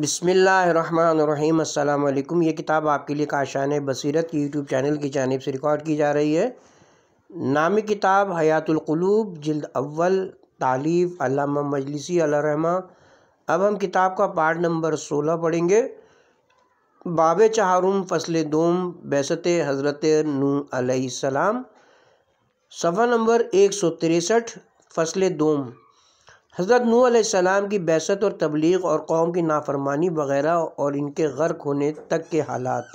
बसमीम् अल्लाम ये किताब आपके लिए काशान बसीरत की यूट्यूब चैनल की जानब से रिकॉर्ड की जा रही है नामी किताब हयातुल्कलूब जल्द अव्वल तालीफ़ अलामा मजलिसी रहमा अब हम किताब का पार्ट नंबर सोलह पढ़ेंगे बाब चहारुम फसल दोम बैसत हज़रत नू सलाम सफ़ा नंबर एक सौ तिरसठ फसल दोम हज़रत नू सलाम की बैसत और तबलीग और कौम की नाफरमानी वगैरह और इनके गर्क होने तक के हालात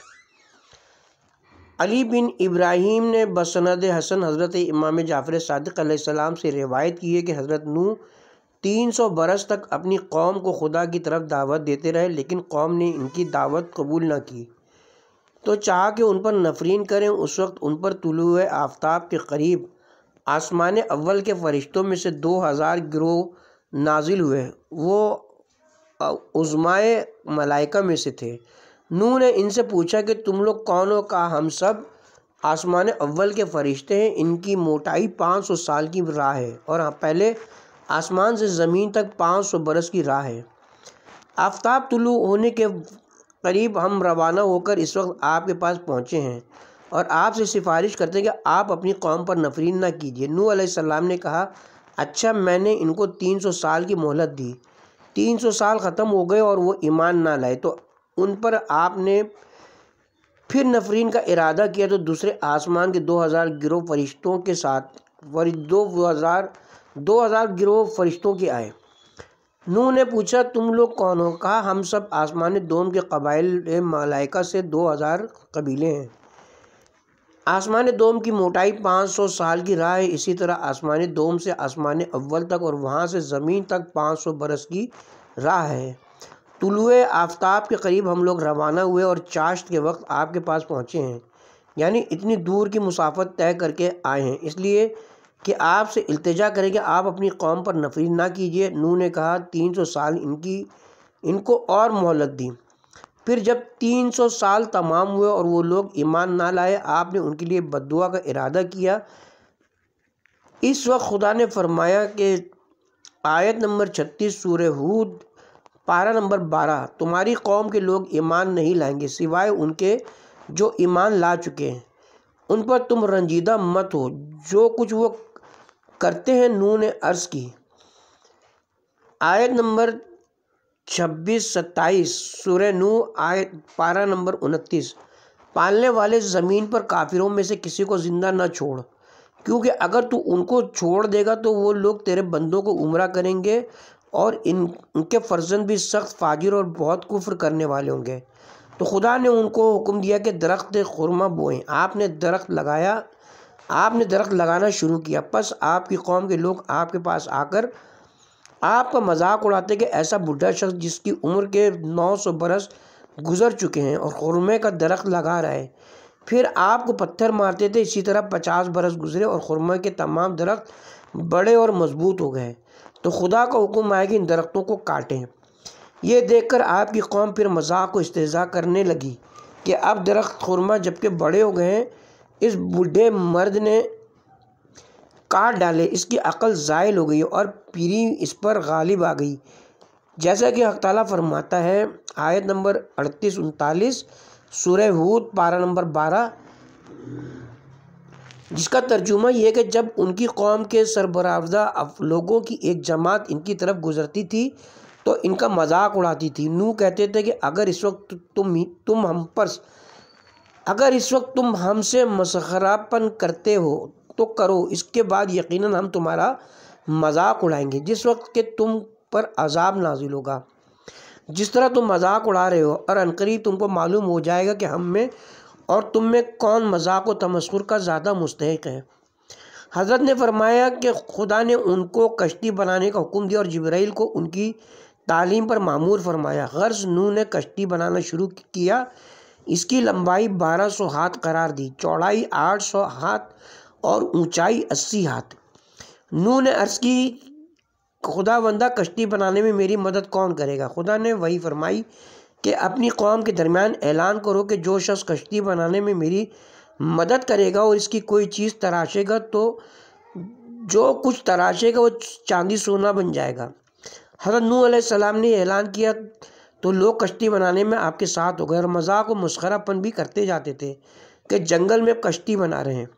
अली बिन इब्राहिम ने बसनद हसन हज़रत इमाम जाफ़र सदक से रिवायत की है कि हज़रत नू तीन सौ बरस तक अपनी कौम को खुदा की तरफ दावत देते रहे लेकिन कौम ने इनकी दावत कबूल न की तो चाह के उन पर नफरीन करें उस वक्त उन पर तुलु आफ्ताब के करीब आसमान अव्वल के फ़रिश्तों में से दो हज़ार गिरोह नाज़िल हुए वो उज़माए मलाइका में से थे नू ने इनसे पूछा कि तुम लोग कौन हो कहा हम सब आसमान अव्वल के फ़रिश्ते हैं इनकी मोटाई पाँच सौ साल की राह है और हाँ, पहले आसमान से ज़मीन तक पाँच सौ बरस की राह है आफ्ताब तुलू होने के करीब हम रवाना होकर इस वक्त आपके पास पहुँचे हैं और आपसे सिफारिश करते हैं कि आप अपनी कौम पर नफरीन ना कीजिए नू सलाम ने कहा अच्छा मैंने इनको तीन सौ साल की मोहलत दी तीन सौ साल ख़त्म हो गए और वो ईमान ना लाए तो उन पर आपने फिर नफरीन का इरादा किया तो दूसरे आसमान के दो हज़ार गिरोह फरिश्तों के साथ दो हज़ार दो हज़ार गिरोह फरिश्तों के आए नू ने पूछा तुम लोग कौन हो कहा हम सब आसमान दोम के कबाइल मलाइका से दो हज़ार कबीले हैं आसमान दोम की मोटाई 500 साल की राह है इसी तरह आसमान दोम से आसमान अव्वल तक और वहाँ से ज़मीन तक 500 बरस की राह है तुलुए आफ्ताब के करीब हम लोग रवाना हुए और चाश्त के वक्त आपके पास पहुँचे हैं यानी इतनी दूर की मुसाफत तय करके आए हैं इसलिए कि आपसे अल्तजा करें कि आप अपनी कौम पर नफरी ना कीजिए नू ने कहा तीन सौ साल इनकी इनको और मोहलत दी फिर जब 300 साल तमाम हुए और वो लोग ईमान ना लाए आपने उनके लिए बदुआ का इरादा किया इस वक्त खुदा ने फरमाया कि आयत नंबर छत्तीस सूर हूद पारा नंबर बारह तुम्हारी कौम के लोग ईमान नहीं लाएंगे सिवाय उनके जो ईमान ला चुके हैं उन पर तुम रंजीदा मत हो जो कुछ वो करते हैं नू ने अर्ज़ की आयत नंबर छब्बीस सत्ताईस सूर्य नू आय पारा नंबर उनतीस पालने वाले ज़मीन पर काफिरों में से किसी को ज़िंदा न छोड़ क्योंकि अगर तू उनको छोड़ देगा तो वो लोग तेरे बंदों को उमरा करेंगे और इन उनके फर्जंद भी सख्त फाजिर और बहुत कुफ्र करने वाले होंगे तो खुदा ने उनको हुक्म दिया कि दरख्त खुरमा बोएं आपने दरख्त लगाया आपने दरख्त लगाना शुरू किया बस आपकी कौम के लोग आपके पास आकर आपका मजाक उड़ाते कि ऐसा बुढ़ा शख्स जिसकी उम्र के 900 बरस गुजर चुके हैं और खुरमे का दरख्त लगा रहा है फिर आपको पत्थर मारते थे इसी तरह पचास बरस गुजरे और खुरमे के तमाम दरख्त बड़े और मजबूत हो गए तो खुदा का हुक्म आया कि इन दरख्तों को काटें ये कर आपकी कौम फिर मजाक को इस्तेजा करने लगी कि अब दरख्त खुरमा जबकि बड़े हो गए हैं इस बूढ़े मर्द ने काट डाले इसकी अकल ज़ायल हो गई और पीरी इस पर गालिब आ गई जैसा कि हक ताला फरमाता है आयत नंबर अड़तीस उनतालीस सूर्य हूद पारा नंबर बारह जिसका तर्जुमा यह कि जब उनकी कौम के सरबरावदा लोगों की एक जमात इनकी तरफ गुजरती थी तो इनका मजाक उड़ाती थी नू कहते थे कि अगर इस वक्त तुम ही तुम हम पर अगर इस वक्त तुम हमसे मसखरापन करते हो तो करो इसके बाद यकीनन हम तुम्हारा मजाक उड़ाएंगे जिस वक्त के तुम पर अजाब नाजिल होगा जिस तरह तुम मजाक उड़ा रहे हो और अनकरीब तुमको मालूम हो जाएगा कि हम में और तुम में कौन मजाक व तमस्कुर का ज़्यादा मुस्तक है हज़रत ने फरमाया कि खुदा ने उनको कश्ती बनाने का हुक्म दिया और जब्राइल को उनकी तालीम पर मामूर फरमाया गर्ज नू ने कश्ती बनाना शुरू किया इसकी लंबाई 1200 हाथ करार दी चौड़ाई 800 हाथ और ऊंचाई अस्सी हाथ नू ने अर्ज़ की खुदा बंदा कश्ती बनाने में मेरी मदद कौन करेगा खुदा ने वही फरमाई कि अपनी कौम के दरमियान ऐलान करो कि जो शख्स कश्ती बनाने में मेरी मदद करेगा और इसकी कोई चीज़ तराशेगा तो जो कुछ तराशेगा वो चांदी सोना बन जाएगा हजरत नू आसम ने ऐलान किया तो लोग कश्ती बनाने में आपके साथ हो गए और मजाक और मुस्करापन भी करते जाते थे कि जंगल में कश्ती बना रहे हैं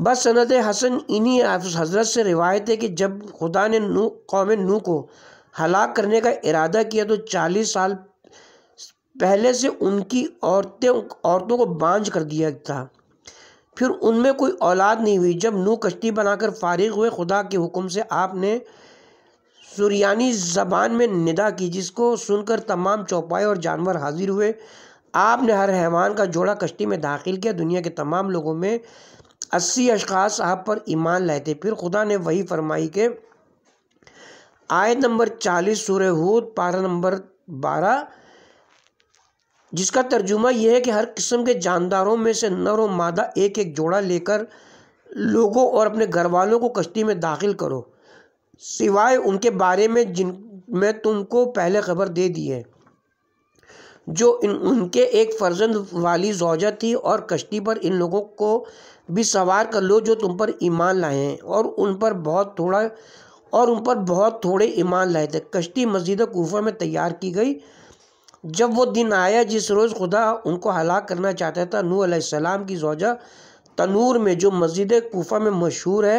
बस सनत हसन इन्हीं हजरत से रिवायत है कि जब खुदा ने नू कौम नू को हलाक करने का इरादा किया तो चालीस साल पहले से उनकी औरतें औरतों को बांझ कर दिया था फिर उनमें कोई औलाद नहीं हुई जब नू कश्ती बनाकर फारिग हुए खुदा के हुक्म से आपने सुरियानी ज़बान में निदा की जिसको सुनकर तमाम चौपाए और जानवर हाजिर हुए आपने हर हैवान का जोड़ा कश्ती में दाखिल किया दुनिया के तमाम लोगों में अस्सी अशास आप पर ईमान लाए थे फिर खुदा ने वही फरमाई के आयत नंबर चालीस सूर्य हूद पारा नंबर बारह जिसका तर्जुमा यह है कि हर किस्म के जानदारों में से नर और मादा एक एक जोड़ा लेकर लोगों और अपने घर वालों को कश्ती में दाखिल करो सिवाय उनके बारे में जिन मैं तुमको पहले खबर दे दी है जो इन उनके एक फर्जंद वाली जोजा थी और कश्ती पर इन लोगों को भी सवार कर लो जो तुम पर ईमान लाए हैं और उन पर बहुत थोड़ा और उन पर बहुत थोड़े ईमान लाए थे कश्ती मस्जिद कोफा में तैयार की गई जब वो दिन आया जिस रोज़ खुदा उनको हलाक करना चाहता था नू आसमाम की जोजा तनूर में जो मस्जिद कोफा में मशहूर है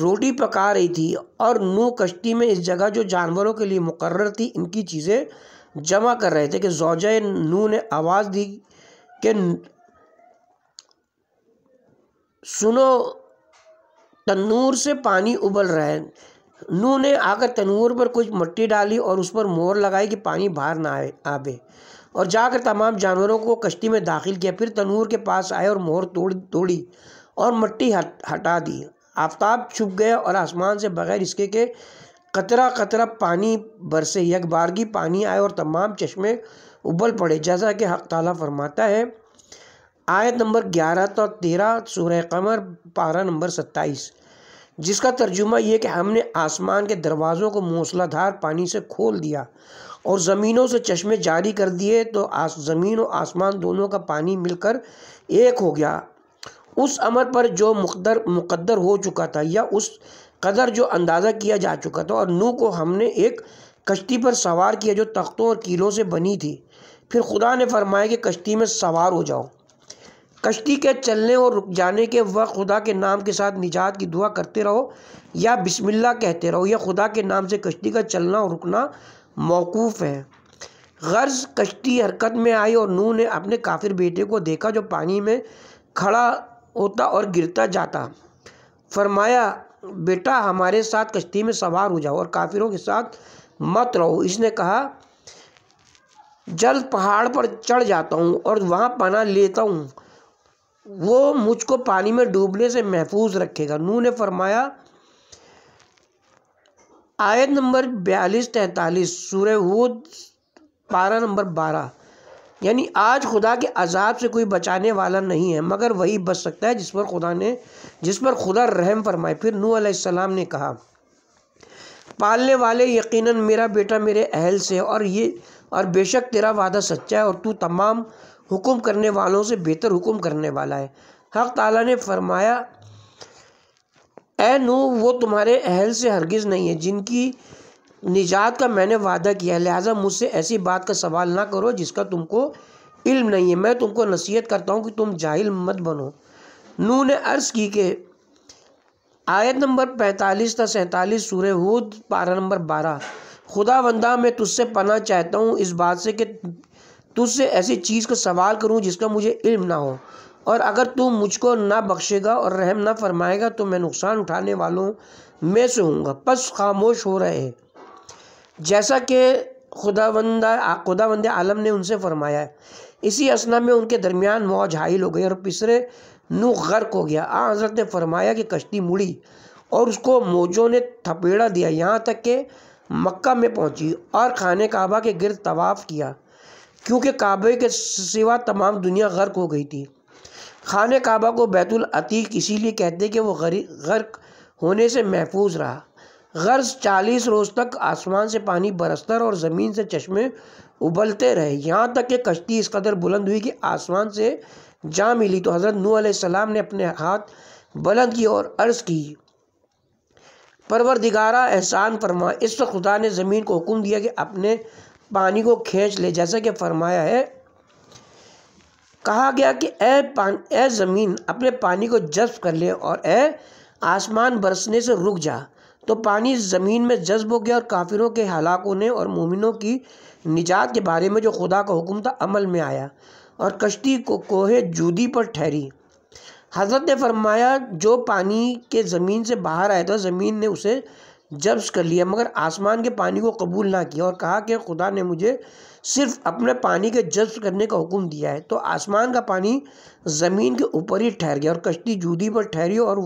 रोटी पका रही थी और नू कश्ती में इस जगह जो जानवरों के लिए मुकर थी इनकी चीज़ें जमा कर रहे थे कि जोजा नू ने आवाज़ दी कि सुनो तन्नूर से पानी उबल रहा है नू ने आकर तनूर पर कुछ मट्टी डाली और उस पर मोर लगाई कि पानी बाहर ना आए आवे और जाकर तमाम जानवरों को कश्ती में दाखिल किया फिर तनूर के पास आए और मोर तोड़ तोड़ी और मट्टी हट हटा दी आफ्ताब छुप गया और आसमान से बगैर इसके के कतरा कतरा पानी बरसे यकबारगी पानी आए और तमाम चश्मे उबल पड़े जैसा कि हक ताला फरमाता है आयत नंबर ग्यारह तो तेरह सूर्य कमर पारा नंबर सत्ताईस जिसका तर्जुमा यह कि हमने आसमान के दरवाज़ों को मूसलाधार पानी से खोल दिया और ज़मीनों से चश्मे जारी कर दिए तो आस ज़मीन और आसमान दोनों का पानी मिलकर एक हो गया उस अमर पर जो मुकदर मुकद्दर हो चुका था या उस कदर जो अंदाज़ा किया जा चुका था और नू को हमने एक कश्ती पर सवार किया जो तख्तों और कीलों से बनी थी फिर खुदा ने फरमाया कि कश्ती में सवार हो जाओ कश्ती के चलने और रुक जाने के वक्त खुदा के नाम के साथ निजात की दुआ करते रहो या बिस्मिल्लाह कहते रहो यह खुदा के नाम से कश्ती का चलना और रुकना मौकूफ़ है गर्ज कश्ती हरकत में आई और नूह ने अपने काफिर बेटे को देखा जो पानी में खड़ा होता और गिरता जाता फरमाया बेटा हमारे साथ कश्ती में सवार हो जाओ और काफिरों के साथ मत रहो इसने कहा जल्द पहाड़ पर चढ़ जाता हूँ और वहाँ पना लेता हूँ वो मुझको पानी में डूबने से महफूज रखेगा नू ने फरमाया आयत नंबर बयालीस तैतालीस सूर्य हूद पारा नंबर बारह यानी आज खुदा के अजाब से कोई बचाने वाला नहीं है मगर वही बच सकता है जिस पर खुदा ने जिस पर खुदा रहम फरमाए फिर नू आसम ने कहा पालने वाले यकीनन मेरा बेटा मेरे अहल से और ये और बेशक तेरा वादा सच्चा है और तू तमाम हुक्म करने वालों से बेहतर हुक्म करने वाला है हक ताला ने फरमाया ए नू वो तुम्हारे अहल से हरगिज़ नहीं है जिनकी निजात का मैंने वादा किया है लिहाजा मुझसे ऐसी बात का सवाल ना करो जिसका तुमको इल्म नहीं है मैं तुमको नसीहत करता हूँ कि तुम जाहिल मत बनो नू ने अर्ज़ की कि आयत नंबर पैंतालीस था सैंतालीस सूर्य हूद पारा नंबर बारह खुदा वंदा मैं तुझसे पना चाहता हूँ इस बात से कि तुझसे तो ऐसी चीज़ का सवाल करूँ जिसका मुझे इल्म ना हो और अगर तू मुझको ना बख्शेगा और रहम ना फरमाएगा तो मैं नुकसान उठाने वालों में से हूँगा बस खामोश हो रहे हैं जैसा कि खुदावंदा खुदावंद आलम ने उनसे फरमाया है इसी असना में उनके दरमियान मौज हाइल हो गई और पिसरे नू गर्क हो गया आ हजरत ने फरमाया कि कश्ती मुड़ी और उसको मोजों ने थपेड़ा दिया यहाँ तक कि मक्का में पहुँची और खाने काबा के गिरद तवाफ़ किया क्योंकि काबे के सिवा तमाम दुनिया गर्क हो गई थी खान काबा को बैतुल अतीक इसीलिए कहते कि वह गर्क होने से महफूज रहा गर्ज चालीस रोज़ तक आसमान से पानी बरसता और ज़मीन से चश्मे उबलते रहे यहाँ तक कि कश्ती इस कदर बुलंद हुई कि आसमान से जा मिली तो हज़रत नू सलाम ने अपने हाथ बुलंद की और अर्ज़ की परवरदिगारा एहसान फरमा इस वक्त खुदा ने ज़मीन को हुक्म दिया कि अपने पानी को खींच ले जैसा कि फरमाया है कहा गया कि ए पान ए ज़मीन अपने पानी को जज्ब कर ले और ए आसमान बरसने से रुक जा तो पानी ज़मीन में जज्ब हो गया और काफिरों के हलाक होने और मोमिनों की निजात के बारे में जो खुदा का हुक्म था अमल में आया और कश्ती को कोहे जूदी पर ठहरी हज़रत ने फरमाया जो पानी के ज़मीन से बाहर आया था ज़मीन ने उसे जब्स कर लिया मगर आसमान के पानी को कबूल ना किया और कहा कि खुदा ने मुझे सिर्फ अपने पानी के जब्स करने का हुक्म दिया है तो आसमान का पानी ज़मीन के ऊपर ही ठहर गया और कश्ती जूदी पर ठहरी और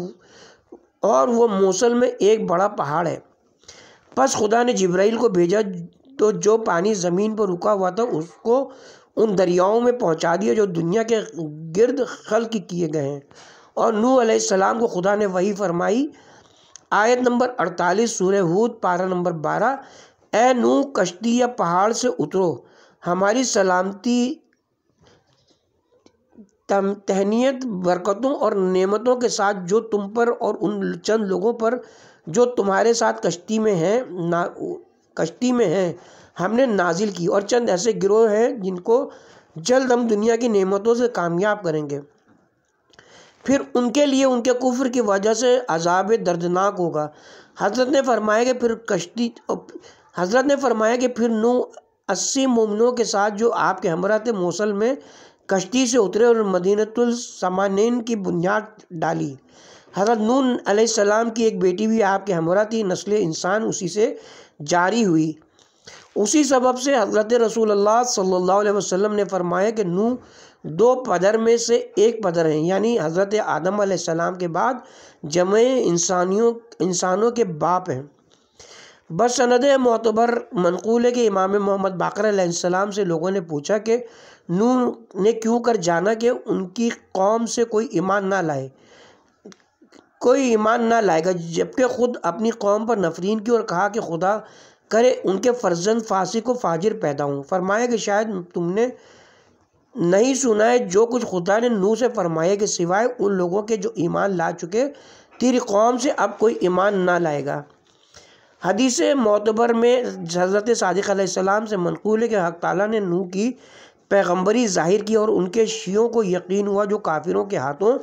और वो मौसल में एक बड़ा पहाड़ है बस खुदा ने जब्राइल को भेजा तो जो पानी ज़मीन पर रुका हुआ था उसको उन दरियाओं में पहुंचा दिया जो दुनिया के गिरद खल किए गए हैं और नू सलाम को खुदा ने वही फरमाई आयत नंबर 48 सूर्य हूद पारा नंबर 12 ए नू कश्ती या पहाड़ से उतरो हमारी सलामती तहनीत बरकतों और नेमतों के साथ जो तुम पर और उन चंद लोगों पर जो तुम्हारे साथ कश्ती में हैं ना कश्ती में हैं हमने नाजिल की और चंद ऐसे गिरोह हैं जिनको जल्द हम दुनिया की नेमतों से कामयाब करेंगे फिर उनके लिए उनके कुफर की वजह से अजाब दर्दनाक होगा हज़रत ने फरमाया कि फिर कश्ती हज़रत ने फरमाया कि फिर नू अस्सी ममनों के साथ जो आपके हमरा थे मौसल में कश्ती से उतरे और मदीनतुलसमानिन की बुनियाद डाली हज़रत नून सलाम की एक बेटी भी आपके हमरा थी नस्ल इंसान उसी से जारी हुई उसी सबब से हज़रत रसूल सल्ला वसम ने फरमाया कि नू दो पदर में से एक पदर हैं यानी हज़रत आदम सलाम के बाद जमे इंसानियों इंसानों के बाप हैं बस सनद मतबर मनकूल है कि इमाम मोहम्मद बाकर से लोगों ने पूछा कि नू ने क्यों कर जाना कि उनकी कौम से कोई ईमान ना लाए कोई ईमान ना लाएगा जबकि ख़ुद अपनी कौम पर नफरीन की और कहा कि खुदा करे उनके फर्जंद फांसी को फाजिर पैदा हूँ फरमाया कि शायद तुमने नहीं सुना है जो कुछ खुदा ने नू से फरमाया के सिवाय उन लोगों के जो ईमान ला चुके तेरी कौम से अब कोई ईमान ना लाएगा हदीस मोतबर में हज़रत सदक से मनकूल है कि हक तला ने नू की पैगम्बरी ज़ाहिर की और उनके शीयों को यकीन हुआ जो काफिरों के हाथों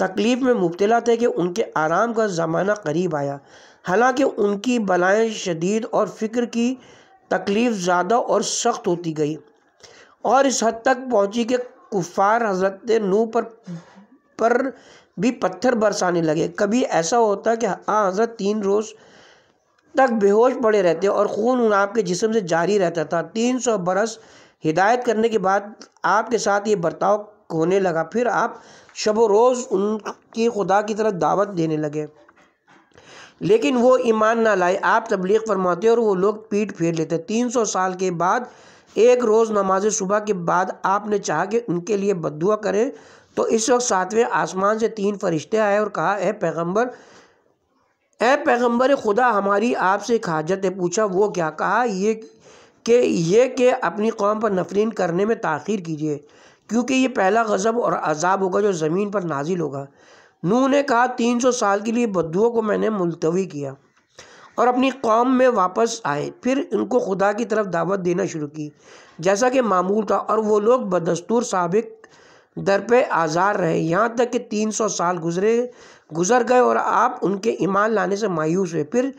तकलीफ़ में मुबतला थे कि उनके आराम का ज़माना करीब आया हालांकि उनकी बलाएँ शदीद और फ़िक्र की तकलीफ़ ज़्यादा और सख्त होती गई और इस हद तक पहुंची कि कुफ़ार हज़रत नू पर पर भी पत्थर बरसाने लगे कभी ऐसा होता कि आ हाँ, हज़रत तीन रोज़ तक बेहोश पड़े रहते और खून आपके जिसम से जारी रहता था तीन सौ बरस हिदायत करने के बाद आपके साथ ये बर्ताव होने लगा फिर आप शब रोज़ उनकी खुदा की तरफ दावत देने लगे लेकिन वो ईमान ना लाए आप तबलीग फरमाते और वो लोग पीठ फेर लेते तीन सौ साल के बाद एक रोज़ नमाज सुबह के बाद आपने चाह कि उनके लिए बदुआ करें तो इस वक्त सातवें आसमान से तीन फरिश्ते आए और कहा ए पैगम्बर ए पैगम्बर खुदा हमारी आपसे एक हाजत है पूछा वो क्या कहा ये कि ये कि अपनी कौम पर नफरीन करने में ताखिर कीजिए क्योंकि ये पहला गज़ब और अजाब होगा जो ज़मीन पर नाजिल होगा नू ने कहा तीन सौ साल के लिए बदुओं को मैंने मुलतवी किया और अपनी कौम में वापस आए फिर इनको खुदा की तरफ दावत देना शुरू की जैसा कि मामूल था और वो लोग बदस्तूर सबक दर पे आज़ार रहे यहाँ तक कि 300 साल गुजरे गुजर गए और आप उनके ईमान लाने से मायूस हुए फिर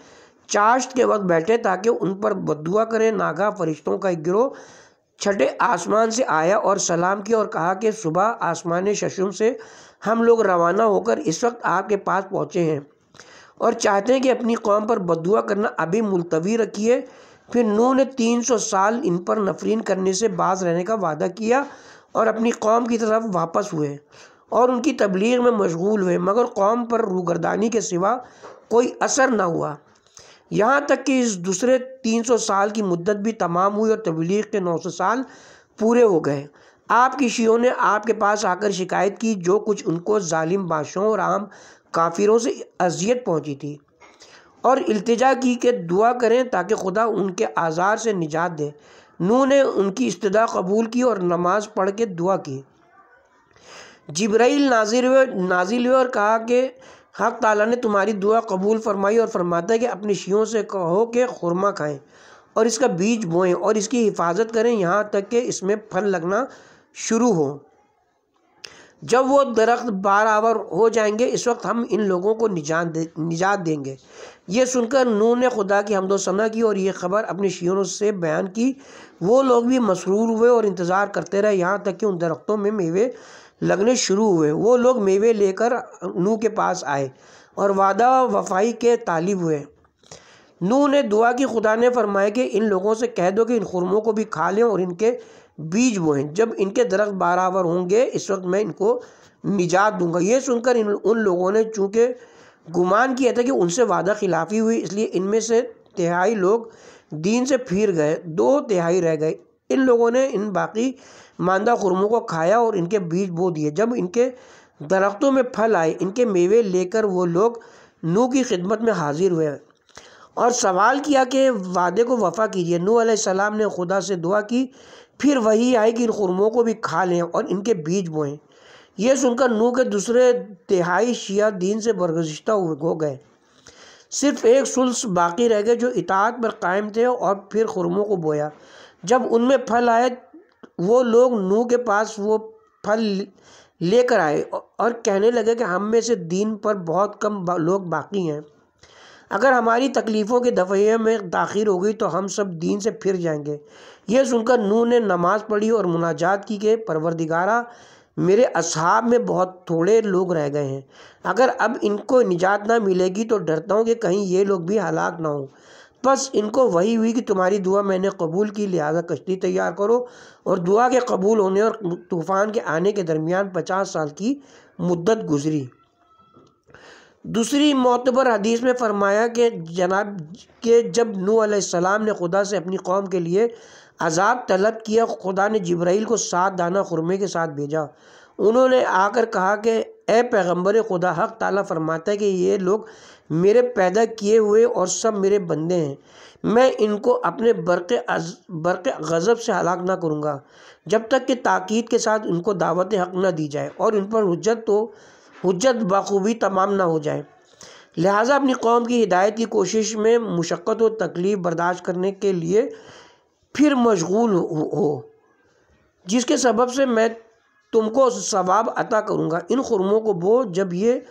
चाश्त के वक्त बैठे ताकि उन पर बदुआ करें नागा फरिश्तों का एक गिरोह छठे आसमान से आया और सलाम किया और कहा कि सुबह आसमान शशुम से हम लोग रवाना होकर इस वक्त आपके पास पहुँचे हैं और चाहते हैं कि अपनी कौम पर बदुआ करना अभी मुलतवी रखिए फिर नू ने तीन सौ साल इन पर नफरीन करने से बाज रहने का वादा किया और अपनी कौम की तरफ वापस हुए और उनकी तबलीग में मशगूल हुए मगर कौम पर रूगरदानी के सिवा कोई असर ना हुआ यहाँ तक कि इस दूसरे तीन सौ साल की मुद्दत भी तमाम हुई और तबलीग के नौ सौ साल पूरे हो गए आपकी शियों ने आपके पास आकर शिकायत की जो कुछ उनको ालिम बादशाहों और आम काफिरों से अजियत पहुंची थी और अल्तजा की कि दुआ करें ताकि खुदा उनके आज़ार से निजात दे नू ने उनकी इस्तदा कबूल की और नमाज पढ़ के दुआ की जब्राइल नाजिर हुए नाजिल हुए और कहा कि हक ताला ने तुम्हारी दुआ कबूल फरमाई और फरमाता है कि अपने शियों से कहो कि खुरमा खाएं और इसका बीज बोएं और इसकी हिफाजत करें यहाँ तक कि इसमें फल लगना शुरू हो जब वो दरख्त बारावर हो जाएंगे इस वक्त हम इन लोगों को निजात दे निजात देंगे ये सुनकर नू ने खुदा की हमदोसना की और ये खबर अपने शीरों से बयान की वो लोग भी मसरूर हुए और इंतज़ार करते रहे यहाँ तक कि उन दरख्तों में मेवे लगने शुरू हुए वो लोग मेवे लेकर नू के पास आए और वादा वफाई के तालिब हुए नू ने दुआ की खुदा ने फरमाया कि इन लोगों से कह दो कि इन खुरमों को भी खा लें और इनके बीज बोए जब इनके दरख्त बराबर होंगे इस वक्त मैं इनको निजात दूंगा ये सुनकर इन उन लोगों ने चूँकि गुमान किया था कि उनसे वादा खिलाफी हुई इसलिए इनमें से तिहाई लोग दीन से फिर गए दो तिहाई रह गए इन लोगों ने इन बाकी मानदा खुरमों को खाया और इनके बीज बो दिए जब इनके दरख्तों में फल आए इनके मेवे लेकर वो लोग नू की खिदमत में हाजिर हुए और सवाल किया कि वादे को वफ़ा कीजिए नू सलाम ने खुदा से दुआ की फिर वही आए कि इन खुरमों को भी खा लें और इनके बीज बोएं यह सुनकर नू के दूसरे तिहाई शिया दीन से बरगश्ता हो गए सिर्फ एक सुल्स बाकी रह गए जो इतात पर कायम थे और फिर खुरमों को बोया जब उनमें फल आए वो लोग नू के पास वो फल लेकर आए और कहने लगे कि हम में से दीन पर बहुत कम लोग बाकी हैं अगर हमारी तकलीफ़ों के दफे में ताखिर हो गई तो हम सब दीन से फिर जाएंगे यह सुनकर नू ने नमाज़ पढ़ी और मुनाजात की कि परवरदिगारा मेरे असहाब में बहुत थोड़े लोग रह गए हैं अगर अब इनको निजात ना मिलेगी तो डरता हूँ कि कहीं ये लोग भी हलाक ना हों बस इनको वही हुई कि तुम्हारी दुआ मैंने कबूल की लिहाजा कश्ती तैयार करो और दुआ के कबूल होने और तूफ़ान के आने के दरमियान पचास साल की मुद्दत गुजरी दूसरी मोतबर हदीस में फरमाया कि जनाब के जब नू सलाम ने खुदा से अपनी कौम के लिए अजाब तलब किया खुदा ने जब्राइल को सात दाना खुरमे के साथ भेजा उन्होंने आकर कहा कि ए पैगम्बर खुदा हक ताला फरमाता है कि ये लोग मेरे पैदा किए हुए और सब मेरे बंदे हैं मैं इनको अपने बरक़ बरक़ गज़ब से हलाक ना करूँगा जब तक कि ताक़ीद के साथ उनको दावत हक ना दी जाए और उन पर हजत तो हजत बखूबी तमाम ना हो जाए लिहाजा अपनी कौम की हिदायत की कोशिश में मुशक्क़त और तकलीफ़ बर्दाश्त करने के लिए फिर मशगूल हो जिसके सबब से मैं तुमको सवाब अता करूँगा इन खुरमों को बो जब ये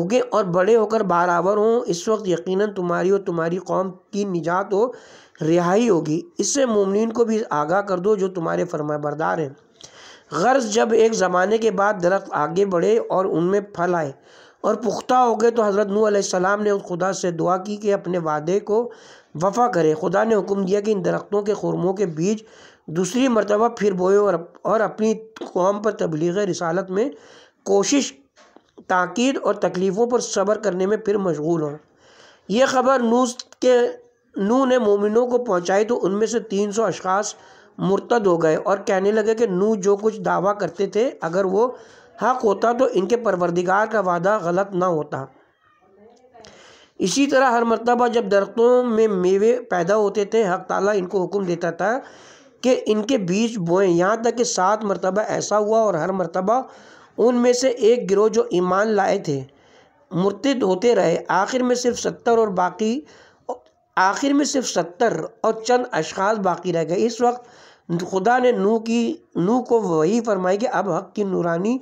उगे और बड़े होकर बारावर हों इस वक्त यकीनन तुम्हारी और तुम्हारी कौम की निजात हो रिहाई होगी इससे मुमनिन को भी आगाह कर दो जो तुम्हारे फरमा बरदार हैं गर्ज जब एक ज़माने के बाद दरख्त आगे बढ़े और उनमें फल आए और पुख्ता हो गए तो हज़रत नू सलाम ने खुदा से दुआ की कि अपने वादे को वफ़ा करें खुदा ने हुक्म दिया कि इन दरख्तों के खुरमों के बीज दूसरी मरतबा फिर बोए और और अपनी कौम पर तबलीग रिसालत में कोशिश ताक़द और तकलीफ़ों पर सब्र करने में फिर मशगूल हों यह ख़बर नू के नू ने मोमिनों को पहुँचाई तो उनमें से तीन सौ अशास मुर्तद हो गए और कहने लगे कि नू जो कुछ दावा करते थे अगर वो हक़ होता तो इनके परवरदिगार का वादा गलत ना होता इसी तरह हर मरतबा जब दरख्तों में मेवे पैदा होते थे हक ताला इनको हुक्म देता था कि इनके बीज बोएं यहाँ तक कि सात मरतबा ऐसा हुआ और हर मरतबा उनमें से एक गिरोह जो ईमान लाए थे मुर्तद होते रहे आखिर में सिर्फ सत्तर और बाकी आखिर में सिर्फ सत्तर और चंद अशखास बाकी रह गए इस वक्त खुदा ने नू की नू को वही फरमाई कि अब हक की नूरानी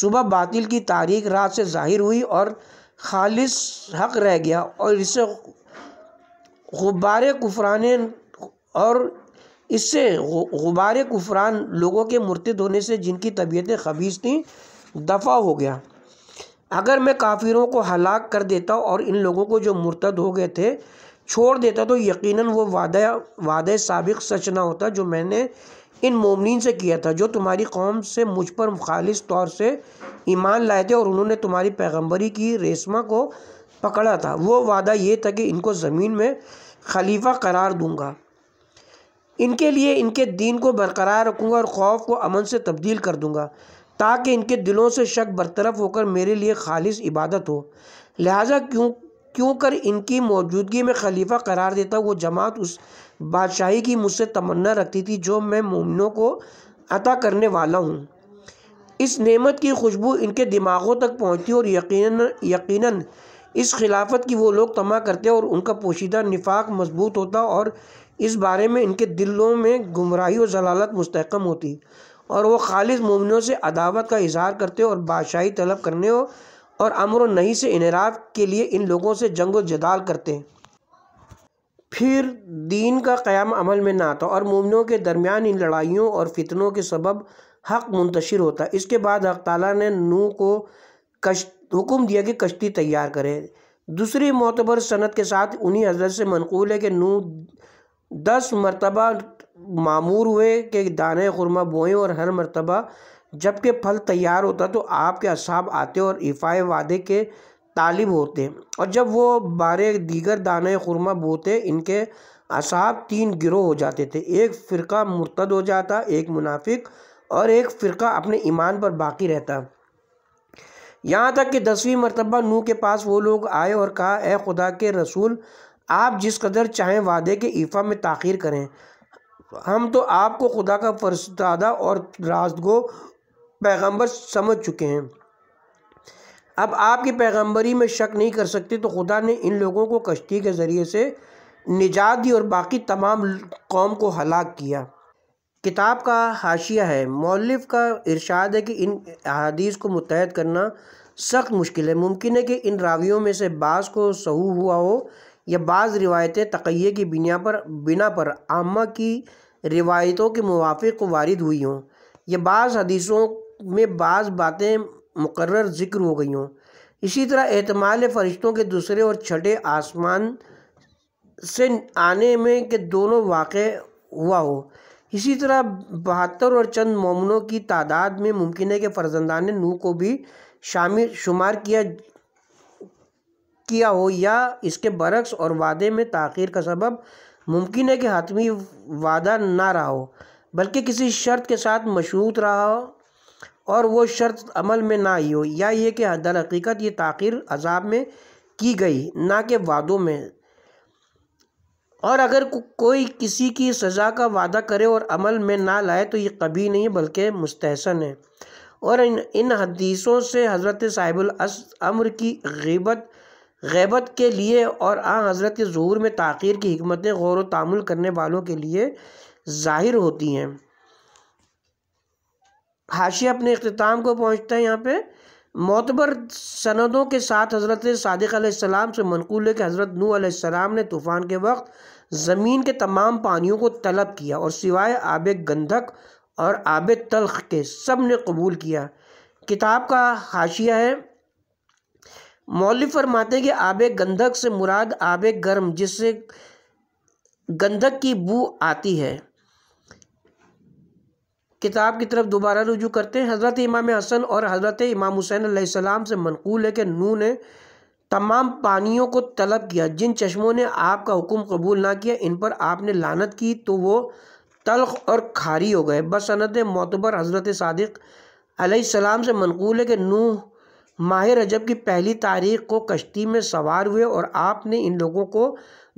सुबह बातिल की तारीख रात से जाहिर हुई और खालिस हक रह गया और इसे गुब्बारे कुफरान और इससे गुब्बारे कुफरान लोगों के मुर्तद होने से जिनकी तबीयतें खबीज थीं दफ़ा हो गया अगर मैं काफिरों को हलाक कर देता और इन लोगों को जो मुर्तद हो गए थे छोड़ देता तो यकीनन वो वादा वादे सबक सच ना होता जो मैंने इन मोमिन से किया था जो तुम्हारी कौम से मुझ पर खालिस तौर से ईमान लाए थे और उन्होंने तुम्हारी पैगंबरी की रेशमा को पकड़ा था वो वादा ये था कि इनको ज़मीन में खलीफा करार दूंगा इनके लिए इनके दीन को बरकरार रखूँगा और खौफ को अमन से तब्दील कर दूँगा ताकि इनके दिलों से शक बरतरफ होकर मेरे लिए खालिश इबादत हो लिहाजा क्यों क्यों कर इनकी मौजूदगी में खलीफा करार देता वो जमात उस बादशाही की मुझसे तमन्ना रखती थी जो मैं मोमिनों को अता करने वाला हूँ इस नेमत की खुशबू इनके दिमागों तक पहुँचती और यकीन यकीनन इस खिलाफत की वो लोग तमा करते और उनका पोशीदा निफाक मजबूत होता और इस बारे में इनके दिलों में गुमराही और जलालत मुस्तकम होती और वो खालिद ममिनों से अदावत का इजहार करते और बादशाही तलब करने और अमर नहीं से इनराफ़ के लिए इन लोगों से जंग जदाल करते फिर दीन का क़्याम अमल में ना आता और मुमिनों के दरमियान इन लड़ाइयों और फितनों के सबब हक़ मुंतशिर होता इसके बाद हक़ ताली ने नू को कश हुक्म दिया कि कश्ती तैयार करें दूसरी मोतबर सनत के साथ उन्हीं हजरत से मनकूल है कि नू दस मरतबा मामूर हुए कि दाने खुरमा बोएँ और हर मरतबा जबकि फल तैयार होता तो आपके असाब आते और इफ़ाए वादे के तालिब होते और जब वो बारह दीगर दाने खुरमा बोते इनके असाब तीन गिरोह हो जाते थे एक फ़िरका मुर्तद हो जाता एक मुनाफिक और एक फ़िरका अपने ईमान पर बाकी रहता यहाँ तक कि दसवीं मरतबा नू के पास वो लोग आए और कहा ए खुदा के रसूल आप जिस कदर चाहें वादे के ईफ़ा में ताखिर करें हम तो आपको खुदा का फरसदादा और राजगो पैगंबर समझ चुके हैं अब आपकी पैगंबरी में शक नहीं कर सकते तो खुदा ने इन लोगों को कश्ती के ज़रिए से निजात दी और बाकी तमाम कौम को हलाक किया किताब का हाशिया है मौलफ का इरशाद है कि इन अदीस को मुतहद करना सख्त मुश्किल है मुमकिन है कि इन रावियों में से बास को सहू हुआ हो या बाज़ रिवायतें तकैये की बिना पर बिना पर आमा की रिवायतों के मुवाफ़ वारद हुई हों या बाज़ हदीसों में बाज़ बातें मुकर ज़िक्र हो गई हों इसी तरह एहतमाल फ़रिश्तों के दूसरे और छठे आसमान से आने में के दोनों वाक़ हुआ हो इसी तरह बहत्तर और चंद ममनों की तादाद में मुमकिन है कि फ़र्जंदान नू को भी शामिल शुमार किया किया हो या इसके बरक्स और वादे में तखिर का सबब मुमकिन है कि हतमी वादा ना रहा हो बल्कि किसी शर्त के साथ मशरूत रहा हो और वो शर्त अमल में ना आई हो या ये कि दर हकीकत ये ताखिर अजाब में की गई ना कि वादों में और अगर को, कोई किसी की सज़ा का वादा करे और अमल में ना लाए तो ये कभी नहीं बल्कि मुस्तहसन है और इन इन हदीसों से हज़रत साहिबुलस अम्र की गबत गैबत के लिए और आ हज़रत के में तख़िर की हमतें गौर व तामुल करने वालों के लिए ज़ाहिर होती हैं हाशिया अपने अख्ताम को पहुँचता है यहाँ पर मोतबर सनदों के साथ हज़रत सदक़्लाम से मनकूल है कि हज़रत नूसम ने तूफ़ान के वक्त ज़मीन के तमाम पानियों को तलब किया और सिवाय आब गंधक और आब तलख के सब ने कबूल किया किताब का हाशिया है मौल फरमाते कि आब गंधक से मुराद आब गर्म जिससे गंधक की बू आती है किताब की तरफ दोबारा रुजू करते हैं हज़रत इमाम हसन और हज़रत इमाम हुसैन आसमाम से मनकूल है कि नू ने तमाम पानियों को तलब किया जिन चश्मों ने आपका हुक्म कबूल ना किया इन पर आपने लानत की तो वो तलख और खारी हो गए बसनत मोतबर हज़रत सदक से मनकूल है कि नू माह रजब की पहली तारीख को कश्ती में सवार हुए और आपने इन लोगों को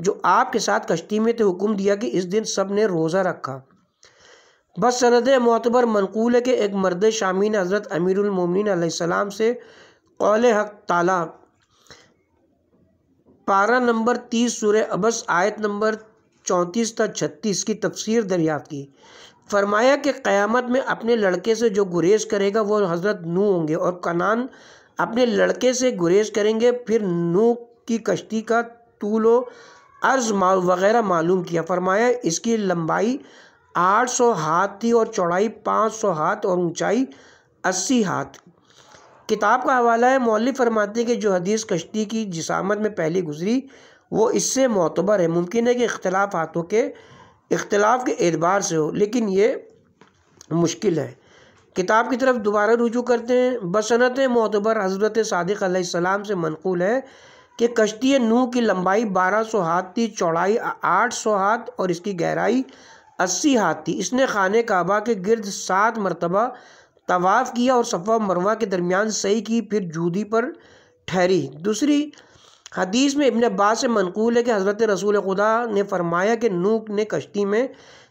जो आपके साथ कश्ती में थे हुक्म दिया कि इस दिन सब ने रोज़ा रखा बस सनद मतबर मनकूल के एक मर्द शामी हज़रत अमीरमिन से कौल हक ताला पारा नंबर तीस सुर अबस आयत नंबर चौंतीस तक छत्तीस की तफसीर दरियाफ़ की फरमाया कि क्यामत में अपने लड़के से जो गुरेज करेगा वो हज़रत नू होंगे और कनान अपने लड़के से गुरेज करेंगे फिर नू की कश्ती का तूलो अर्ज़ वगैरह मालूम किया फरमाया इसकी लंबाई आठ सौ हाथ थी और चौड़ाई पाँच सौ हाथ और ऊंचाई अस्सी हाथ किताब का हवाला है मौल फरमाते हैं कि जो हदीस कश्ती की जिसामत में पहली गुजरी वो इससे मोतबर है मुमकिन है कि इख्तलाफ हाथों के इख्तलाफ के एतबार से हो लेकिन ये मुश्किल है किताब की तरफ दोबारा रुजू करते हैं बसनत मोतबर हज़रत सदक से मनकूल है कि कश्ती नू की लंबाई 1200 हाथ थी चौड़ाई 800 हाथ और इसकी गहराई अस्सी हाथी इसने खान काबा के गर्द सात मरतबा तवाफ़ किया और सफ़ा मरवा के दरमियान सही की फिर जूदी पर ठहरी दूसरी हदीस में इबन अब्बास से मनकूल है कि हज़रत रसूल खुदा ने फरमाया कि नूक ने कश्ती में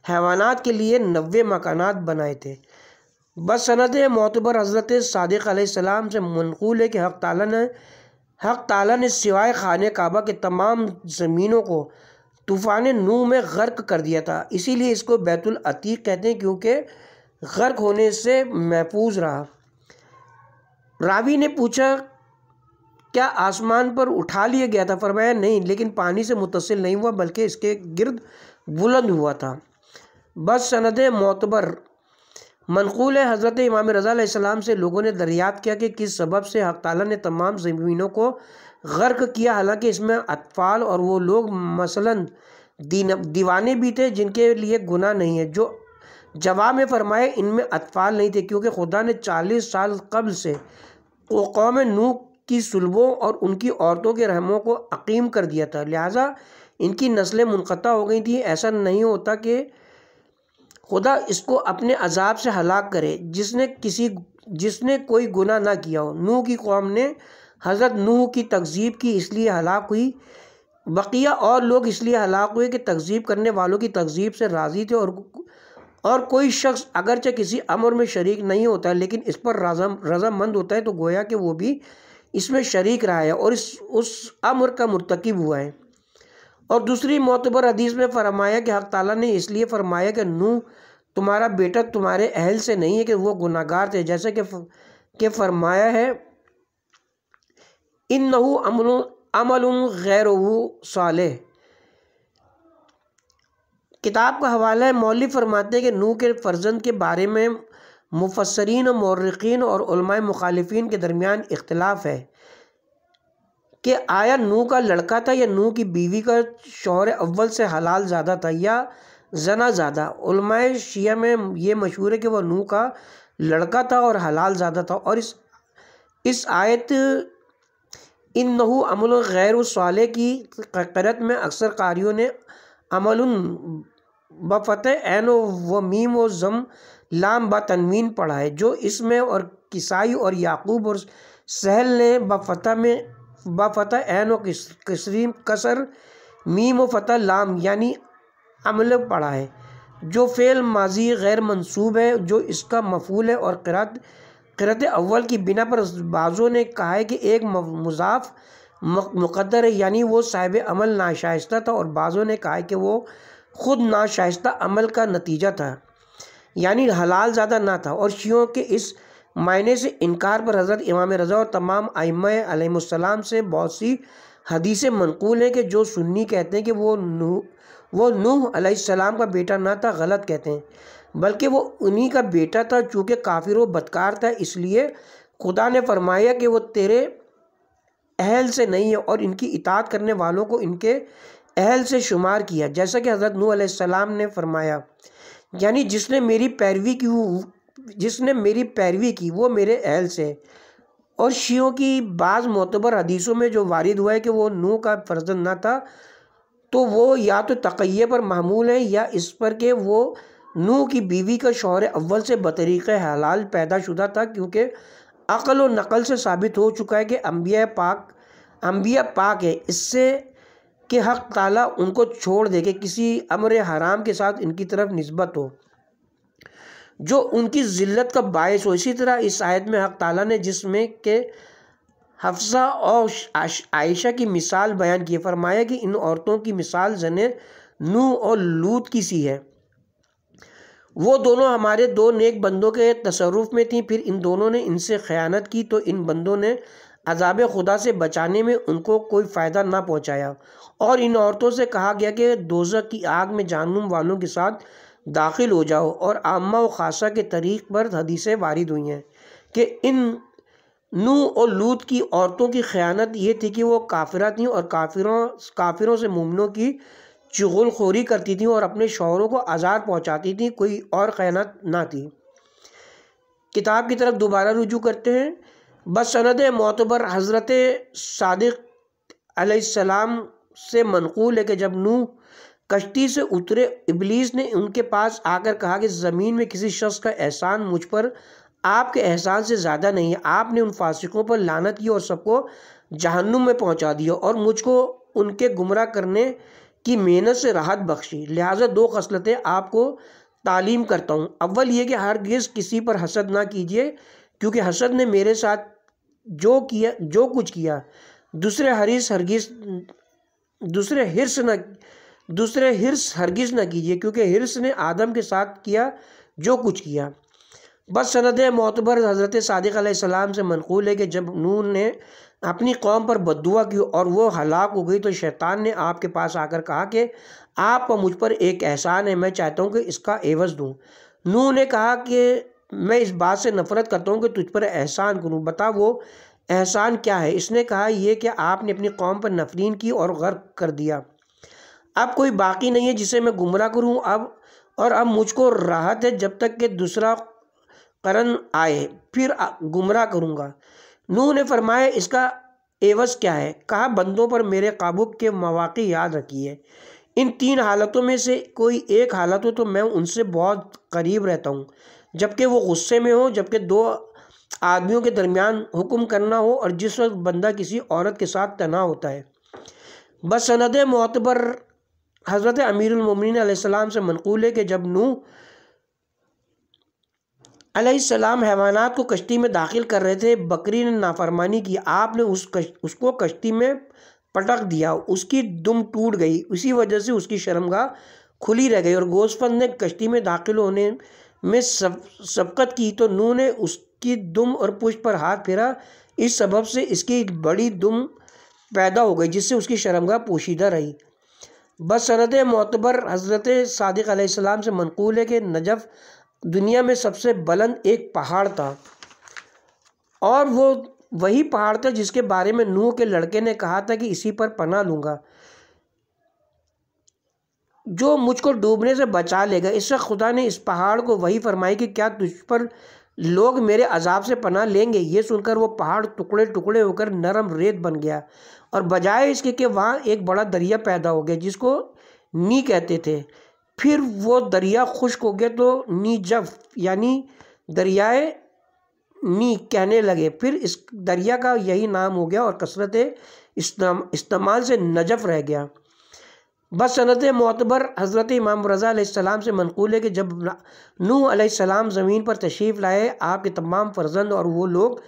हैवानात के लिए नबे मकानात बनाए थे बस सनत मोतबर हज़रत सदक़ से मनकूल है कि हक़ ताली ने हक़ ताल ने सिवाय खान काबा के तमाम ज़मीनों को तूफ़ान नू में गर्क कर दिया था इसीलिए इसको बैतुल अतीक कहते हैं क्योंकि गर्क होने से महफूज रहा रावी ने पूछा क्या आसमान पर उठा लिया गया था फरमाया नहीं लेकिन पानी से मुतसिल नहीं हुआ बल्कि इसके गिरद बुलंद हुआ था बस सनद मोतबर मनकूल है हज़रत इमाम रज़ा सलाम से लोगों ने दरियात किया कि किस सबब से हक ताली ने तमाम ज़मीनों को गर्क किया हालांकि इसमें अतफाल और वो लोग मसलन दीवाने भी थे जिनके लिए गुना नहीं है जो जवाब में फरमाए इनमें अतफाल नहीं थे क्योंकि खुदा ने चालीस साल कबल से कौम नू की सुलबों और उनकी औरतों के रहमों को अकीम कर दिया था लिहाजा इनकी नस्लें मुनक़ हो गई थी ऐसा नहीं होता कि खुदा इसको अपने अजाब से हलाक करे जिसने किसी जिसने कोई गुना ना किया हो नू की कौम ने हज़रत नूह की तकजीब की इसलिए हलाक हुई बकिया और लोग इसलिए हलाक हुए कि तकजीब करने वालों की तकजीब से राज़ी थे और और कोई शख्स अगरचे किसी अमर में शरीक नहीं होता है लेकिन इस पर रजम रजामंद होता है तो गोया कि वो भी इसमें शरीक रहा है और इस उस अमर का मरतकब हुआ है और दूसरी मोतबर हदीस में फरमाया कि हक ताला ने इसलिए फरमाया कि नू तुम्हारा बेटा तुम्हारे अहल से नहीं है कि वह गुनागार थे जैसे कि फरमाया है इन नहू अमल अमल गैर साल किताब का हवाला है मौल फरमाते के कि नू के फर्जंद के बारे में मुफसरीन मौरकिन और मुखालफी के दरमियान इख्तलाफ है कि आया नू का लड़का था या नू की बीवी का शौर अव्वल से हलाल ज़्यादा था या जना ज़्यादा शिया में ये मशहूर है कि वह नू का लड़का था और हलाल ज़्यादा था और इस इस आयत इन नहु अमल गैर साल की करत में अक्सर कारियों ने अमल बफ़त एन व मीम व ज़म लाम ब तनवीन पढ़ा है जो इसमें और किसाई और याकूब और सहल ने बफ़तः में बफ़तः एन व कसरी कसर मीम व फ़तः लाम यानी अमल पढ़ा है जो फ़ेल माजी गैर मनसूब है जो इसका मफूल है और करत करत अव्वल की बिना पर बाज़ों ने कहा है कि एक मुजाफ मुकदर है यानी वो साहिब अमल नाशाइस्ता था और बाज़ों ने कहा है कि वो ख़ुद नाशाइस्ता अमल का नतीजा था यानी हलाल ज़्यादा ना था और शियों के इस मायने से इनकार पर हज़रत इमाम रज़ा और तमाम आइमाम से बहुत सी हदीसें मनकूल हैं कि जो सुन्नी कहते हैं कि वो नू वो नूह सलाम का बेटा ना था गलत कहते हैं बल्कि वो उन्हीं का बेटा था चूँकि काफिर वो बदकार था इसलिए खुदा ने फरमाया कि वो तेरे अहल से नहीं है और इनकी इतात करने वालों को इनके अहल से शुमार किया जैसा कि हज़रत नू आसम ने फरमाया यानी जिसने मेरी पैरवी की जिसने मेरी पैरवी की वो मेरे अहल से और शियों की बाज़ मोतबर हदीसों में जो वारिद हुआ है कि वो नू का फर्जंद ना था तो वो या तो तकैये पर मामूल है या इस पर कि वो नू की बीवी का शौहर अव्वल से बतरीक़ हलाल पैदाशुदा था क्योंकि अक़ल व नकल से साबित हो चुका है कि अम्बिया पाक अम्बिया पाक है इससे कि हक ताला उनको छोड़ दे के किसी अमर हराम के साथ इनकी तरफ नस्बत हो जो उनकी ज़िल्लत का बायस हो इसी तरह इस आयत में हक ताला ने जिसमें के हफ्सा और आयशा की मिसाल बयान की फरमाया कि इन औरतों की मिसाल जने नू और लूत की सी है वो दोनों हमारे दो नेक बंदों के तसरुफ़ में थी फिर इन दोनों ने इनसे ख़यानत की तो इन बंदों ने अजाब खुदा से बचाने में उनको कोई फ़ायदा ना पहुँचाया और इन औरतों से कहा गया कि दोजक की आग में जानूम वालों के साथ दाखिल हो जाओ और आमा व खासा के तरीक़ पर हदीसें वारिद हुई हैं कि इन नू और लूत की औरतों की ख़यानत ये थी कि वो काफिरा थीं और काफिरों काफिरों से मुमनों की चुगलखोरी करती थी और अपने शौहरों को आज़ार पहुंचाती थी कोई और खयानत ना थी किताब की तरफ दोबारा रुजू करते हैं बस सनद मोतबर हज़रत सदक से मनकूल है कि जब नू कश्ती से उतरे इबलीस ने उनके पास आकर कहा कि ज़मीन में किसी शख्स का एहसान मुझ पर आपके एहसान से ज़्यादा नहीं है आपने उन फासिकों पर लानत की और सबको जहन्नुम में पहुंचा दिया और मुझको उनके गुमराह करने की मेहनत से राहत बख्शी लिहाजा दो खसलतें आपको तालीम करता हूँ अव्वल ये कि हर गिज़ किसी पर हसद ना कीजिए क्योंकि हसद ने मेरे साथ जो किया जो कुछ किया दूसरे हरीस हरगिज दूसरे हिरस न दूसरे हिरस हरगिज न कीजिए क्योंकि हिरस ने आदम के साथ किया जो कुछ किया बस सनद मोतबर हज़रत सदक़ल सलाम से मनकूल है कि जब नून ने अपनी कौम पर बदुआ की और वो हलाक हो गई तो शैतान ने आपके पास आकर कहा कि आप मुझ पर एक एहसान है मैं चाहता हूँ कि इसका एवज़ दूँ नू ने कहा कि मैं इस बात से नफ़रत करता हूँ कि तुझ पर एहसान करूँ बता वो एहसान क्या है इसने कहा यह कि आपने अपनी कौम पर नफरीन की और गर्क कर दिया अब कोई बाकी नहीं है जिसे मैं गुमराह करूँ अब और अब मुझको राहत है जब तक कि दूसरा करण आए फिर गुमराह करूँगा नूह ने फरमाया इसका एवज क्या है कहा बंदों पर मेरे काबू के मौाक़े याद रखिए इन तीन हालतों में से कोई एक हालत हो तो मैं उनसे बहुत करीब रहता हूँ जबकि वो गुस्से में हो जबकि दो आदमियों के दरमियान हुक्म करना हो और जिस वक्त बंदा किसी औरत के साथ तना होता है बसनद मतबर हज़रत अमीरमिन से मनकूल है कि जब नूह सलाम हैवानात को कश्ती में दाखिल कर रहे थे बकरी ने नाफरमानी की आपने उस कश, उसको कश्ती में पटक दिया उसकी दुम टूट गई उसी वजह से उसकी शर्मगाह खुली रह गई और गोसफंद ने कश्ती में दाखिल होने में सब सबकत की तो नू ने उसकी दुम और पुष्ट पर हाथ फेरा इस सबब से इसकी बड़ी दुम पैदा हो गई जिससे उसकी शर्मगाह पोशीदा रही बस सनत मोतबर हज़रत सदक़ से मनकूल है कि नजफ़ दुनिया में सबसे बुलंद एक पहाड़ था और वो वही पहाड़ था जिसके बारे में नूह के लड़के ने कहा था कि इसी पर पना लूँगा जो मुझको डूबने से बचा लेगा इससे खुदा ने इस पहाड़ को वही फरमाई कि क्या तुझ पर लोग मेरे अजाब से पना लेंगे ये सुनकर वो पहाड़ टुकड़े टुकड़े होकर नरम रेत बन गया और बजाय इसके कि वहाँ एक बड़ा दरिया पैदा हो गया जिसको नी कहते थे फिर वो दरिया खुश्क हो गया तो नीजफ यानी दरियाए नी कहने लगे फिर इस दरिया का यही नाम हो गया और कसरत इस्तेमाल से नजफ रह गया बस सनत मतबर हज़रत इमाम रज़ा से मनकूल है कि जब नू ज़मीन पर तशरीफ़ लाए आपके तमाम फर्जंद और वो लोग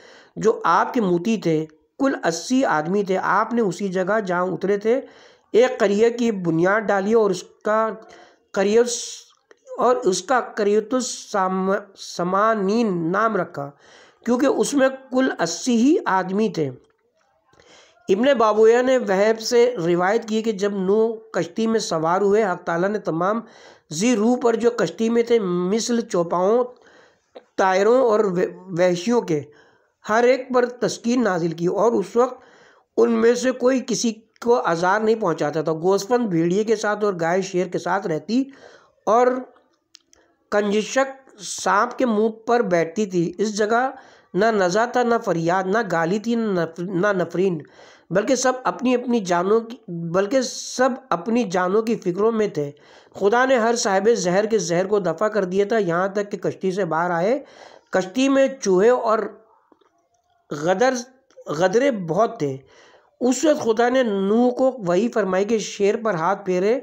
जो आपके मोती थे कुल अस्सी आदमी थे आपने उसी जगह जहाँ उतरे थे एक करिए की बुनियाद डाली और उसका करियस और उसका करियतुस तो समानीन नाम रखा क्योंकि उसमें कुल अस्सी ही आदमी थे इब्ने बाबूया ने वहब से रिवायत की कि जब नू कश्ती में सवार हुए हक तला ने तमाम जी रूह पर जो कश्ती में थे मिसल चौपाओं तायरों और वहशियों के हर एक पर तस्कीन नाजिल की और उस वक्त उनमें से कोई किसी को आज़ार नहीं पहुंचाता था गोसपंद भेड़िए के साथ और गाय शेर के साथ रहती और कंजिशक सांप के मुंह पर बैठती थी इस जगह ना नज़ा था ना फरियाद ना गाली थी ना नफरीन बल्कि सब अपनी अपनी जानों की बल्कि सब अपनी जानों की फ़िक्रों में थे खुदा ने हर साहिब जहर के जहर को दफ़ा कर दिया था यहाँ तक कि कश्ती से बाहर आए कश्ती में चूहे और गदर गदरे बहुत थे उस वक्त खुदा ने नूह को वही फरमाई कि शेर पर हाथ फेरे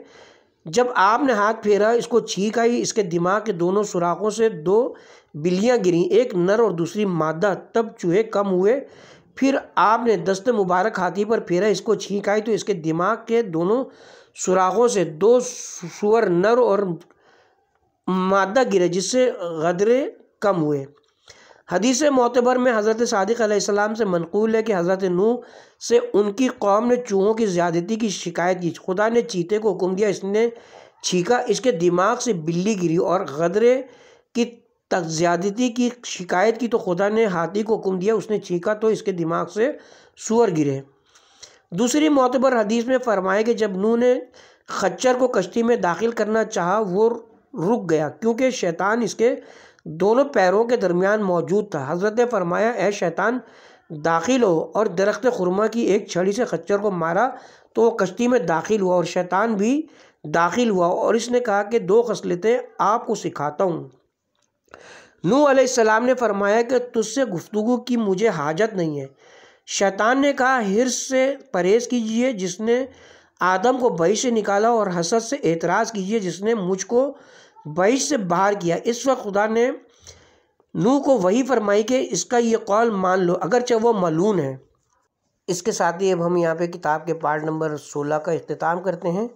जब आपने हाथ फेरा इसको छीक आई इसके दिमाग के दोनों सुराखों से दो बिल्लियाँ गिरी एक नर और दूसरी मादा तब चूहे कम हुए फिर आपने दस्त मुबारक हाथी पर फेरा इसको छींक आई तो इसके दिमाग के दोनों सुराखों से दो सुअर नर और मादा गिरे जिससे गदरे कम हुए हदीस मोतबर में हज़रत सदक से मनकूल है कि हज़रत नू से उनकी कौम ने चूहों की ज़्यादती की शिकायत की खुदा ने चीते को हुक्म दिया इसने छीका इसके दिमाग से बिल्ली गिरी और गदरे की तक ज़्यादती की शिकायत की तो खुदा ने हाथी को हुक्म दिया उसने छीका तो इसके दिमाग से सुअर गिरे दूसरी मोतबर हदीस में फरमाए कि जब नू ने खच्चर को कश्ती में दाखिल करना चाहा वो रुक गया क्योंकि शैतान इसके दोनों पैरों के दरमियान मौजूद था हज़रत ने फरमाया ए शैतान दाखिल हो और दरख्त खुरमा की एक छड़ी से खच्चर को मारा तो वह कश्ती में दाखिल हुआ और शैतान भी दाखिल हुआ और इसने कहा कि दो खसलतें आपको सिखाता हूँ नू आसमाम ने फरमाया कि तुझसे गुफ्तु की मुझे हाजत नहीं है शैतान ने कहा हिरस से परहेज़ कीजिए जिसने आदम को बही से निकाला और हसद से एतराज़ कीजिए जिसने मुझको बाईस से बाहर किया इस वक्त खुदा ने नू को वही फरमाई कि इसका ये कौल मान लो अगरचे वो मलून है इसके साथ ही अब हम यहाँ पे किताब के पार्ट नंबर सोलह का अख्ताम करते हैं